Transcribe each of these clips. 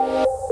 Música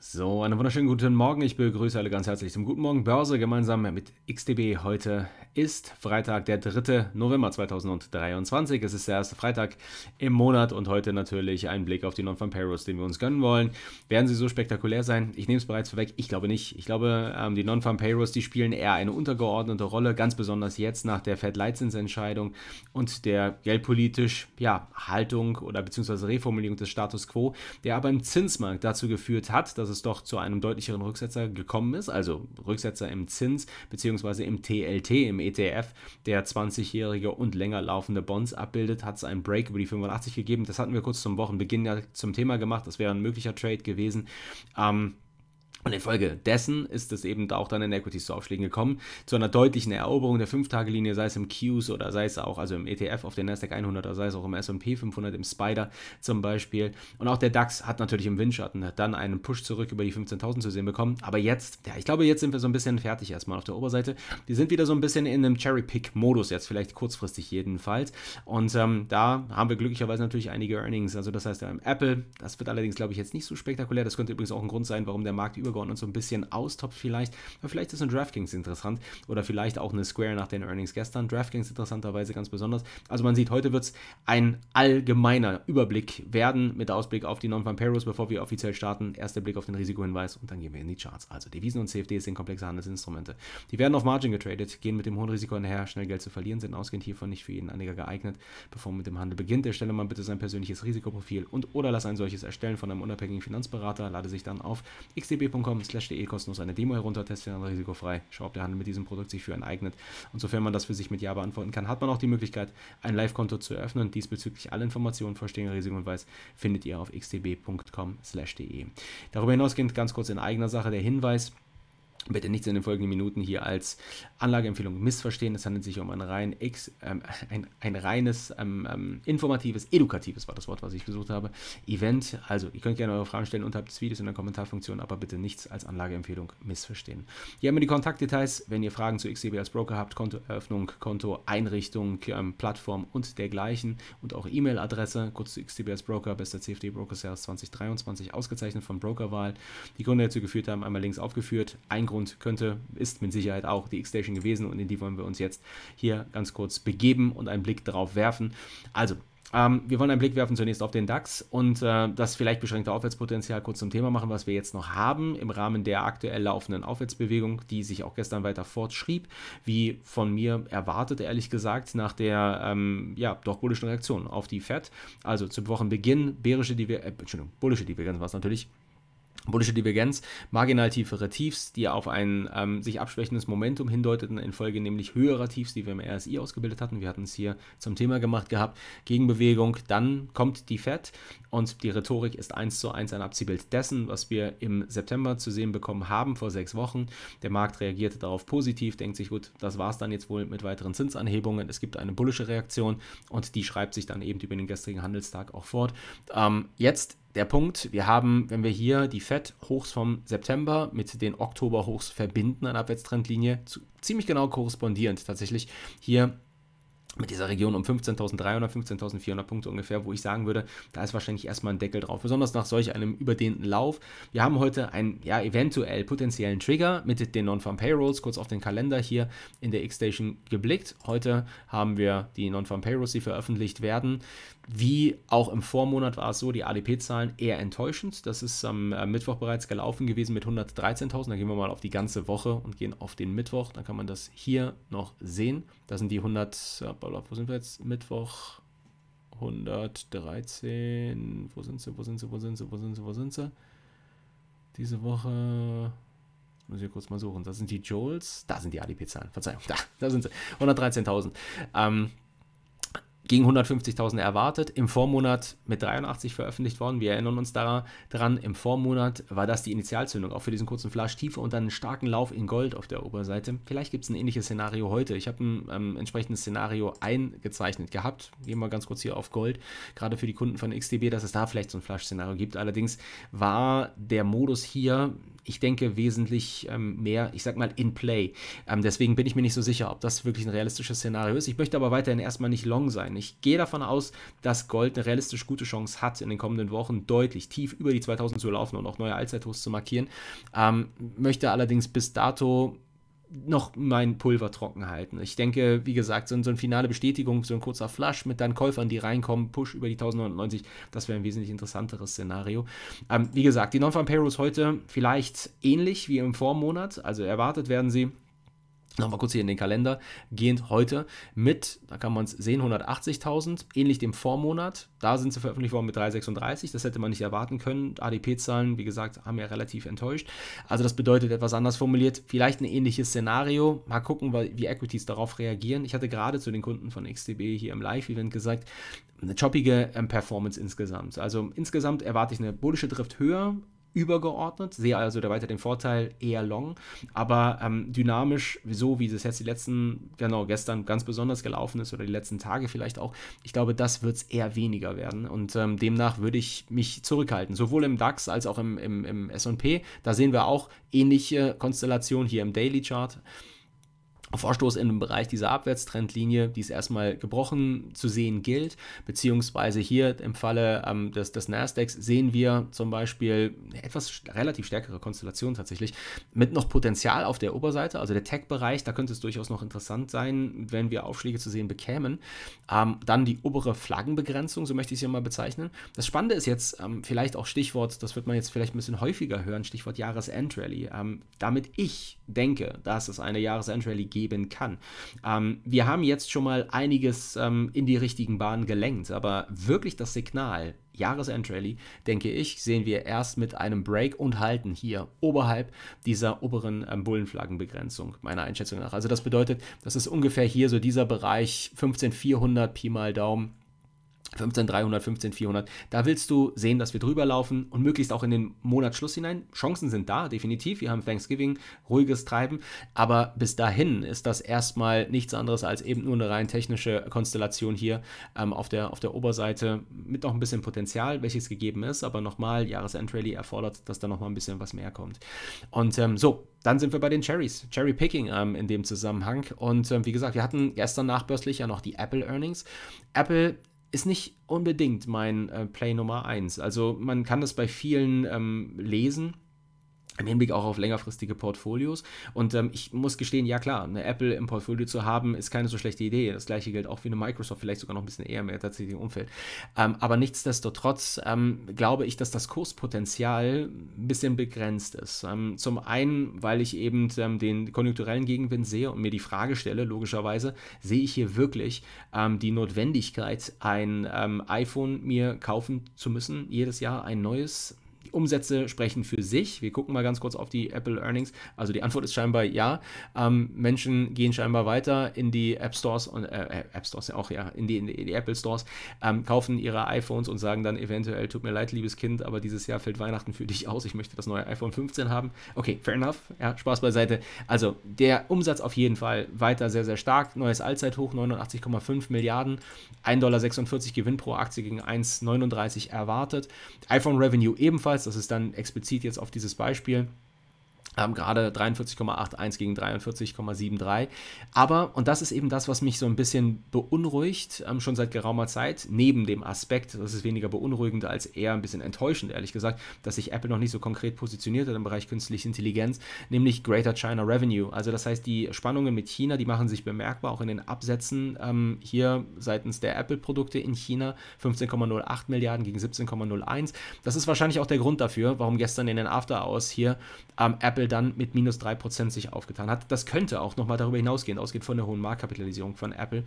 So, einen wunderschönen guten Morgen. Ich begrüße alle ganz herzlich zum Guten Morgen Börse gemeinsam mit XTB. Heute ist Freitag, der 3. November 2023. Es ist der erste Freitag im Monat und heute natürlich ein Blick auf die Non-Farm Payrolls, den wir uns gönnen wollen. Werden sie so spektakulär sein? Ich nehme es bereits vorweg. Ich glaube nicht. Ich glaube, ähm, die Non-Farm Payrolls, die spielen eher eine untergeordnete Rolle, ganz besonders jetzt nach der Fed-Leitzinsentscheidung und der geldpolitisch, ja, Haltung oder beziehungsweise Reformulierung des Status Quo, der aber im Zinsmarkt dazu geführt hat, dass dass es doch zu einem deutlicheren Rücksetzer gekommen ist, also Rücksetzer im Zins bzw. im TLT, im ETF, der 20-jährige und länger laufende Bonds abbildet, hat es einen Break über die 85 gegeben. Das hatten wir kurz zum Wochenbeginn ja zum Thema gemacht. Das wäre ein möglicher Trade gewesen. Ähm, und infolgedessen ist es eben auch dann in Equities zu Aufschlägen gekommen, zu einer deutlichen Eroberung der 5-Tage-Linie, sei es im Qs oder sei es auch, also im ETF auf den Nasdaq 100 oder sei es auch im S&P 500, im Spider zum Beispiel. Und auch der DAX hat natürlich im Windschatten dann einen Push zurück über die 15.000 zu sehen bekommen. Aber jetzt, ja, ich glaube, jetzt sind wir so ein bisschen fertig erstmal auf der Oberseite. Die sind wieder so ein bisschen in einem Cherry-Pick-Modus jetzt, vielleicht kurzfristig jedenfalls. Und ähm, da haben wir glücklicherweise natürlich einige Earnings. Also das heißt, im ähm, Apple, das wird allerdings, glaube ich, jetzt nicht so spektakulär. Das könnte übrigens auch ein Grund sein, warum der Markt über und so ein bisschen austopft vielleicht. Aber vielleicht ist ein DraftKings interessant oder vielleicht auch eine Square nach den Earnings gestern. DraftKings interessanterweise ganz besonders. Also man sieht, heute wird es ein allgemeiner Überblick werden mit Ausblick auf die Non-Vampiros, bevor wir offiziell starten. Erster Blick auf den Risikohinweis und dann gehen wir in die Charts. Also Devisen und CFDs sind komplexe Handelsinstrumente. Die werden auf Margin getradet, gehen mit dem hohen Risiko einher, schnell Geld zu verlieren, sind ausgehend hiervon nicht für jeden Anleger geeignet. Bevor man mit dem Handel beginnt, erstelle man bitte sein persönliches Risikoprofil und oder lass ein solches erstellen von einem unabhängigen Finanzberater. Lade sich dann auf xdb.com amazon.com slash de kostenlos eine Demo heruntertesten, risikofrei. Schau, ob der Handel mit diesem Produkt sich für einen eignet. Und sofern man das für sich mit Ja beantworten kann, hat man auch die Möglichkeit, ein Live-Konto zu eröffnen. Diesbezüglich alle Informationen, Verstehen, Risiken und Weiß findet ihr auf xtb.com slash de. Darüber hinausgehend ganz kurz in eigener Sache der Hinweis, Bitte nichts in den folgenden Minuten hier als Anlageempfehlung missverstehen. Es handelt sich um ein, rein ex, ähm, ein, ein reines ähm, ähm informatives, edukatives war das Wort, was ich gesucht habe. Event. Also, ihr könnt gerne eure Fragen stellen unterhalb des Videos in der Kommentarfunktion, aber bitte nichts als Anlageempfehlung missverstehen. Hier haben wir die Kontaktdetails, wenn ihr Fragen zu XTB als Broker habt, Kontoeröffnung, Kontoeinrichtung, ähm, Plattform und dergleichen und auch E-Mail-Adresse, kurz zu XTB als Broker, bester CFD Broker Sales 2023, ausgezeichnet von Brokerwahl. Die Gründe, die dazu geführt haben, einmal links aufgeführt. Ein Grund Hintergrund könnte, ist mit Sicherheit auch die X-Station gewesen und in die wollen wir uns jetzt hier ganz kurz begeben und einen Blick darauf werfen. Also, ähm, wir wollen einen Blick werfen zunächst auf den DAX und äh, das vielleicht beschränkte Aufwärtspotenzial kurz zum Thema machen, was wir jetzt noch haben im Rahmen der aktuell laufenden Aufwärtsbewegung, die sich auch gestern weiter fortschrieb, wie von mir erwartet, ehrlich gesagt, nach der ähm, ja, doch bullischen Reaktion auf die FED. Also zum Wochenbeginn bärische Diver äh, Entschuldigung, bullische Divergenz war es natürlich, Bullische Divergenz, marginal tiefere Tiefs, die auf ein ähm, sich abschwächendes Momentum hindeuteten, infolge nämlich höherer Tiefs, die wir im RSI ausgebildet hatten. Wir hatten es hier zum Thema gemacht gehabt. Gegenbewegung, dann kommt die FED und die Rhetorik ist eins zu eins ein Abziehbild dessen, was wir im September zu sehen bekommen haben, vor sechs Wochen. Der Markt reagierte darauf positiv, denkt sich, gut, das war es dann jetzt wohl mit weiteren Zinsanhebungen. Es gibt eine bullische Reaktion und die schreibt sich dann eben über den gestrigen Handelstag auch fort. Ähm, jetzt der Punkt, wir haben, wenn wir hier die FED-Hochs vom September mit den Oktober-Hochs verbinden, an Abwärtstrendlinie, zu, ziemlich genau korrespondierend tatsächlich, hier mit dieser Region um 15.300, 15.400 Punkte ungefähr, wo ich sagen würde, da ist wahrscheinlich erstmal ein Deckel drauf, besonders nach solch einem überdehnten Lauf. Wir haben heute einen, ja, eventuell potenziellen Trigger mit den Non-Farm Payrolls, kurz auf den Kalender hier in der X-Station geblickt. Heute haben wir die Non-Farm Payrolls, die veröffentlicht werden. Wie auch im Vormonat war es so, die ADP-Zahlen eher enttäuschend. Das ist am äh, Mittwoch bereits gelaufen gewesen mit 113.000. Da gehen wir mal auf die ganze Woche und gehen auf den Mittwoch. Dann kann man das hier noch sehen. Da sind die 100, follow Wo sind wir jetzt? Mittwoch 113. Wo sind sie? Wo sind sie? Wo sind sie? Wo sind sie? Wo sind sie? Diese Woche. Muss ich kurz mal suchen. Das sind die Joules. Da sind die ADP-Zahlen. Verzeihung. Da, da sind sie. 113.000. Ähm, gegen 150.000 erwartet, im Vormonat mit 83 veröffentlicht worden. Wir erinnern uns daran, im Vormonat war das die Initialzündung, auch für diesen kurzen Flash tiefer und dann einen starken Lauf in Gold auf der Oberseite. Vielleicht gibt es ein ähnliches Szenario heute. Ich habe ein ähm, entsprechendes Szenario eingezeichnet gehabt. Gehen wir ganz kurz hier auf Gold, gerade für die Kunden von XDB, dass es da vielleicht so ein Flash-Szenario gibt. Allerdings war der Modus hier ich denke, wesentlich ähm, mehr, ich sag mal, in play. Ähm, deswegen bin ich mir nicht so sicher, ob das wirklich ein realistisches Szenario ist. Ich möchte aber weiterhin erstmal nicht long sein. Ich gehe davon aus, dass Gold eine realistisch gute Chance hat, in den kommenden Wochen deutlich tief über die 2000 zu laufen und auch neue Allzeithochs zu markieren. Ähm, möchte allerdings bis dato noch mein Pulver trocken halten. Ich denke, wie gesagt, so, ein, so eine finale Bestätigung, so ein kurzer Flush mit deinen Käufern, die reinkommen, Push über die 1099, das wäre ein wesentlich interessanteres Szenario. Ähm, wie gesagt, die Non-Farm Payrolls heute vielleicht ähnlich wie im Vormonat, also erwartet werden sie Nochmal kurz hier in den Kalender gehend heute mit, da kann man es sehen, 180.000, ähnlich dem Vormonat. Da sind sie veröffentlicht worden mit 336, das hätte man nicht erwarten können. ADP-Zahlen, wie gesagt, haben ja relativ enttäuscht. Also das bedeutet etwas anders formuliert, vielleicht ein ähnliches Szenario. Mal gucken, wie Equities darauf reagieren. Ich hatte gerade zu den Kunden von XTB hier im Live-Event gesagt, eine choppige ähm, Performance insgesamt. Also insgesamt erwarte ich eine bullische Drift höher, übergeordnet, sehe also da weiter den Vorteil eher long, aber ähm, dynamisch, so wie es jetzt die letzten, genau, gestern ganz besonders gelaufen ist oder die letzten Tage vielleicht auch, ich glaube, das wird es eher weniger werden und ähm, demnach würde ich mich zurückhalten, sowohl im DAX als auch im, im, im S&P, da sehen wir auch ähnliche Konstellationen hier im Daily Chart, Vorstoß in dem Bereich dieser Abwärtstrendlinie, die es erstmal gebrochen zu sehen gilt, beziehungsweise hier im Falle ähm, des, des Nasdaqs sehen wir zum Beispiel eine etwas relativ stärkere Konstellation tatsächlich mit noch Potenzial auf der Oberseite, also der Tech-Bereich, da könnte es durchaus noch interessant sein, wenn wir Aufschläge zu sehen bekämen. Ähm, dann die obere Flaggenbegrenzung, so möchte ich es hier mal bezeichnen. Das Spannende ist jetzt ähm, vielleicht auch Stichwort, das wird man jetzt vielleicht ein bisschen häufiger hören, Stichwort Jahresendrally. Ähm, damit ich denke, dass es eine Jahresendrally gibt, geben kann. Ähm, wir haben jetzt schon mal einiges ähm, in die richtigen Bahnen gelenkt, aber wirklich das Signal, Jahresendrallye, denke ich, sehen wir erst mit einem Break und Halten hier oberhalb dieser oberen ähm, Bullenflaggenbegrenzung, meiner Einschätzung nach. Also das bedeutet, das ist ungefähr hier so dieser Bereich 15400 Pi mal Daumen 15, 300, 15, 400. Da willst du sehen, dass wir drüber laufen und möglichst auch in den Monatsschluss hinein. Chancen sind da, definitiv. Wir haben Thanksgiving, ruhiges Treiben. Aber bis dahin ist das erstmal nichts anderes als eben nur eine rein technische Konstellation hier ähm, auf, der, auf der Oberseite mit noch ein bisschen Potenzial, welches gegeben ist. Aber nochmal, Jahresendrally erfordert, dass da nochmal ein bisschen was mehr kommt. Und ähm, so, dann sind wir bei den Cherries. Cherry Picking ähm, in dem Zusammenhang. Und ähm, wie gesagt, wir hatten gestern nachbörslich ja noch die Apple Earnings. Apple ist nicht unbedingt mein äh, Play Nummer 1. Also man kann das bei vielen ähm, lesen im Hinblick auch auf längerfristige Portfolios. Und ähm, ich muss gestehen, ja klar, eine Apple im Portfolio zu haben, ist keine so schlechte Idee. Das gleiche gilt auch für eine Microsoft, vielleicht sogar noch ein bisschen eher mehr tatsächlich im Umfeld. Ähm, aber nichtsdestotrotz ähm, glaube ich, dass das Kurspotenzial ein bisschen begrenzt ist. Ähm, zum einen, weil ich eben ähm, den konjunkturellen Gegenwind sehe und mir die Frage stelle, logischerweise, sehe ich hier wirklich ähm, die Notwendigkeit, ein iPhone mir kaufen zu müssen, jedes Jahr ein neues Umsätze sprechen für sich. Wir gucken mal ganz kurz auf die Apple Earnings. Also die Antwort ist scheinbar ja. Ähm, Menschen gehen scheinbar weiter in die App Stores und äh, äh App Stores ja auch, ja, in die, in die Apple Stores, ähm, kaufen ihre iPhones und sagen dann eventuell, tut mir leid, liebes Kind, aber dieses Jahr fällt Weihnachten für dich aus. Ich möchte das neue iPhone 15 haben. Okay, fair enough. Ja, Spaß beiseite. Also der Umsatz auf jeden Fall weiter sehr, sehr stark. Neues Allzeithoch, 89,5 Milliarden. 1,46 Dollar Gewinn pro Aktie gegen 1,39 erwartet. iPhone Revenue ebenfalls damals, das ist dann explizit jetzt auf dieses Beispiel, haben gerade 43,81 gegen 43,73. Aber, und das ist eben das, was mich so ein bisschen beunruhigt, ähm, schon seit geraumer Zeit, neben dem Aspekt, das ist weniger beunruhigend als eher ein bisschen enttäuschend, ehrlich gesagt, dass sich Apple noch nicht so konkret positioniert hat im Bereich künstliche Intelligenz, nämlich Greater China Revenue. Also das heißt, die Spannungen mit China, die machen sich bemerkbar, auch in den Absätzen ähm, hier seitens der Apple-Produkte in China, 15,08 Milliarden gegen 17,01. Das ist wahrscheinlich auch der Grund dafür, warum gestern in den After-Hours hier ähm, Apple dann mit minus 3% sich aufgetan hat. Das könnte auch nochmal darüber hinausgehen, ausgehend von der hohen Marktkapitalisierung von Apple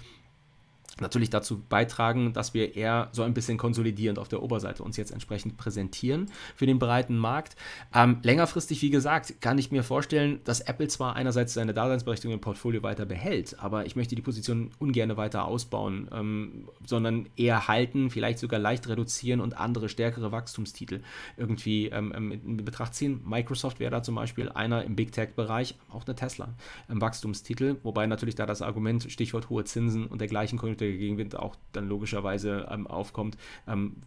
natürlich dazu beitragen, dass wir eher so ein bisschen konsolidierend auf der Oberseite uns jetzt entsprechend präsentieren für den breiten Markt. Ähm, längerfristig, wie gesagt, kann ich mir vorstellen, dass Apple zwar einerseits seine Daseinsberechtigung im Portfolio weiter behält, aber ich möchte die Position ungern weiter ausbauen, ähm, sondern eher halten, vielleicht sogar leicht reduzieren und andere stärkere Wachstumstitel irgendwie ähm, ähm in Betracht ziehen. Microsoft wäre da zum Beispiel einer im Big Tech-Bereich, auch eine Tesla, ein Wachstumstitel, wobei natürlich da das Argument, Stichwort hohe Zinsen und dergleichen der Gegenwind auch dann logischerweise ähm, aufkommt. Ähm,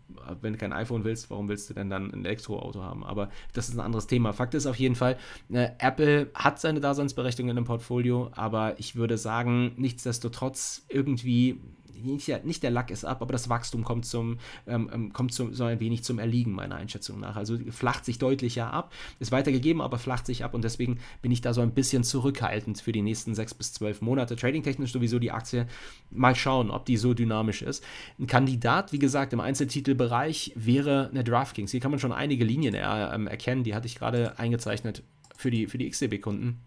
wenn du kein iPhone willst, warum willst du denn dann ein Elektroauto haben? Aber das ist ein anderes Thema. Fakt ist auf jeden Fall, äh, Apple hat seine Daseinsberechtigung in dem Portfolio, aber ich würde sagen, nichtsdestotrotz irgendwie nicht der, Lack ist ab, aber das Wachstum kommt zum, ähm, ähm kommt zum, so ein wenig zum Erliegen, meiner Einschätzung nach. Also flacht sich deutlicher ab, ist weitergegeben, aber flacht sich ab und deswegen bin ich da so ein bisschen zurückhaltend für die nächsten sechs bis zwölf Monate. Trading-technisch sowieso die Aktie mal schauen, ob die so dynamisch ist. Ein Kandidat, wie gesagt, im Einzeltitelbereich wäre eine DraftKings. Hier kann man schon einige Linien er, ähm, erkennen, die hatte ich gerade eingezeichnet für die, für die XTB-Kunden.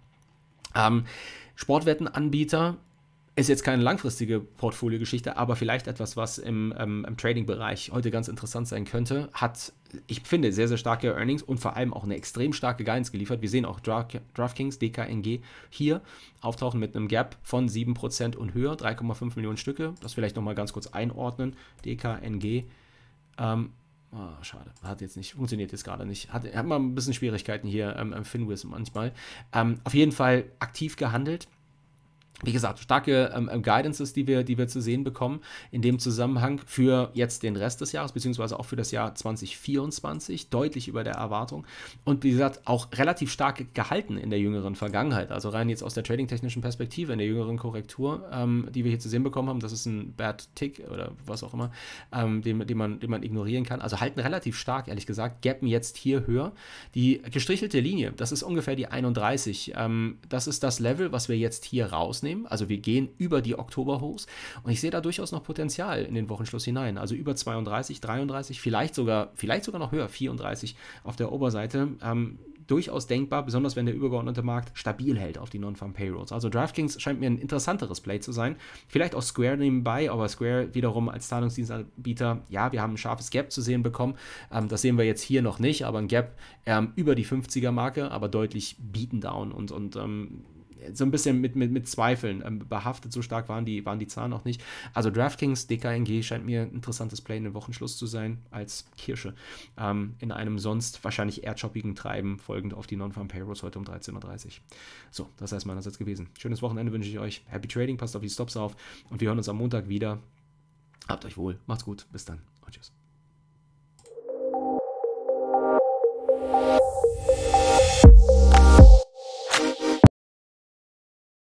Ähm, Sportwettenanbieter ist jetzt keine langfristige Portfoliogeschichte, aber vielleicht etwas, was im, ähm, im Trading-Bereich heute ganz interessant sein könnte. Hat, ich finde, sehr, sehr starke Earnings und vor allem auch eine extrem starke Guidance geliefert. Wir sehen auch DraftKings, DKNG hier auftauchen mit einem Gap von 7% und höher, 3,5 Millionen Stücke. Das vielleicht nochmal ganz kurz einordnen. DKNG. Ähm, Oh, schade. Hat jetzt nicht, funktioniert jetzt gerade nicht. Hat, hat mal ein bisschen Schwierigkeiten hier ähm, im Finwiz manchmal. Ähm, auf jeden Fall aktiv gehandelt wie gesagt, starke ähm, ähm, Guidances, die wir, die wir zu sehen bekommen in dem Zusammenhang für jetzt den Rest des Jahres, beziehungsweise auch für das Jahr 2024, deutlich über der Erwartung. Und wie gesagt, auch relativ stark gehalten in der jüngeren Vergangenheit. Also rein jetzt aus der trading-technischen Perspektive, in der jüngeren Korrektur, ähm, die wir hier zu sehen bekommen haben. Das ist ein Bad Tick oder was auch immer, ähm, den, den, man, den man ignorieren kann. Also halten relativ stark, ehrlich gesagt, gappen jetzt hier höher. Die gestrichelte Linie, das ist ungefähr die 31. Ähm, das ist das Level, was wir jetzt hier rausnehmen rausnehmen. Also wir gehen über die Oktoberhochs. Und ich sehe da durchaus noch Potenzial in den Wochenschluss hinein. Also über 32, 33, vielleicht sogar, vielleicht sogar noch höher, 34 auf der Oberseite. Ähm, durchaus denkbar, besonders wenn der übergeordnete Markt stabil hält auf die Non-Farm Payrolls. Also DraftKings scheint mir ein interessanteres Play zu sein. Vielleicht auch Square nebenbei, aber Square wiederum als Zahlungsdienstanbieter, ja, wir haben ein scharfes Gap zu sehen bekommen. Ähm, das sehen wir jetzt hier noch nicht, aber ein Gap ähm, über die 50er-Marke, aber deutlich beaten down und, und ähm, so ein bisschen mit, mit, mit Zweifeln ähm, behaftet. So stark waren die, waren die Zahlen auch nicht. Also DraftKings, DKNG scheint mir ein interessantes Play in den Wochenschluss zu sein als Kirsche. Ähm, in einem sonst wahrscheinlich erdschoppigen Treiben folgend auf die Non-Farm Payrolls heute um 13.30 Uhr. So, das heißt meinerseits gewesen. Schönes Wochenende wünsche ich euch. Happy Trading, passt auf die Stops auf und wir hören uns am Montag wieder. Habt euch wohl, macht's gut, bis dann und tschüss.